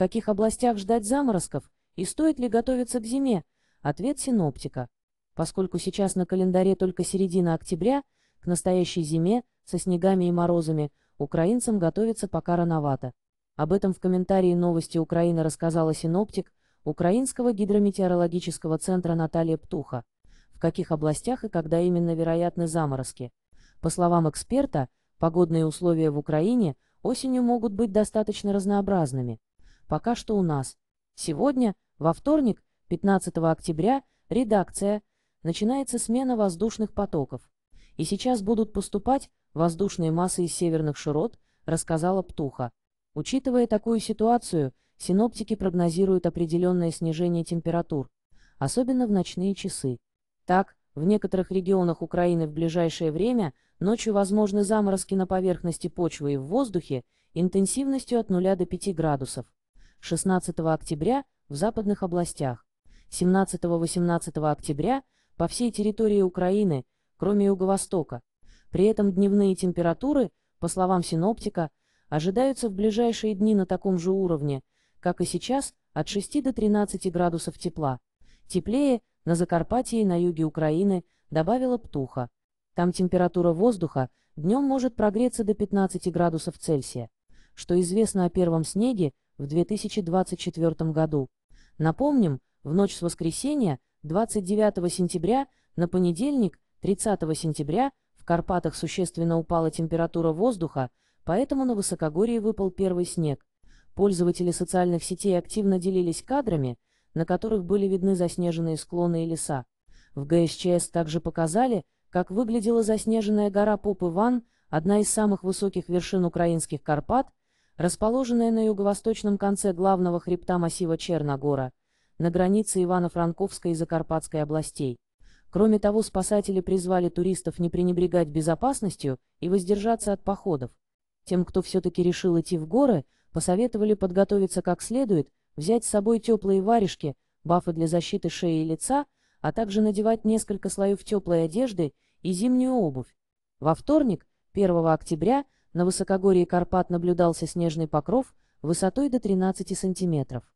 каких областях ждать заморозков и стоит ли готовиться к зиме, ответ синоптика. Поскольку сейчас на календаре только середина октября, к настоящей зиме со снегами и морозами украинцам готовиться пока рановато. Об этом в комментарии новости Украины рассказала синоптик Украинского гидрометеорологического центра Наталья Птуха. В каких областях и когда именно вероятны заморозки? По словам эксперта, погодные условия в Украине осенью могут быть достаточно разнообразными пока что у нас. Сегодня, во вторник, 15 октября, редакция, начинается смена воздушных потоков. И сейчас будут поступать воздушные массы из северных широт, рассказала Птуха. Учитывая такую ситуацию, синоптики прогнозируют определенное снижение температур, особенно в ночные часы. Так, в некоторых регионах Украины в ближайшее время ночью возможны заморозки на поверхности почвы и в воздухе интенсивностью от 0 до 5 градусов. 16 октября в западных областях. 17-18 октября по всей территории Украины, кроме Юго-Востока. При этом дневные температуры, по словам синоптика, ожидаются в ближайшие дни на таком же уровне, как и сейчас, от 6 до 13 градусов тепла. Теплее на Закарпатье и на юге Украины, добавила Птуха. Там температура воздуха днем может прогреться до 15 градусов Цельсия. Что известно о первом снеге, в 2024 году. Напомним, в ночь с воскресенья 29 сентября на понедельник 30 сентября в Карпатах существенно упала температура воздуха, поэтому на высокогорье выпал первый снег. Пользователи социальных сетей активно делились кадрами, на которых были видны заснеженные склоны и леса. В ГСЧС также показали, как выглядела заснеженная гора Поп-Иван, одна из самых высоких вершин украинских Карпат, Расположенная на юго-восточном конце главного хребта массива Черногора, на границе Ивано-Франковской и Закарпатской областей. Кроме того, спасатели призвали туристов не пренебрегать безопасностью и воздержаться от походов. Тем, кто все-таки решил идти в горы, посоветовали подготовиться как следует, взять с собой теплые варежки, бафы для защиты шеи и лица, а также надевать несколько слоев теплой одежды и зимнюю обувь. Во вторник, 1 октября, на высокогорье Карпат наблюдался снежный покров высотой до 13 сантиметров.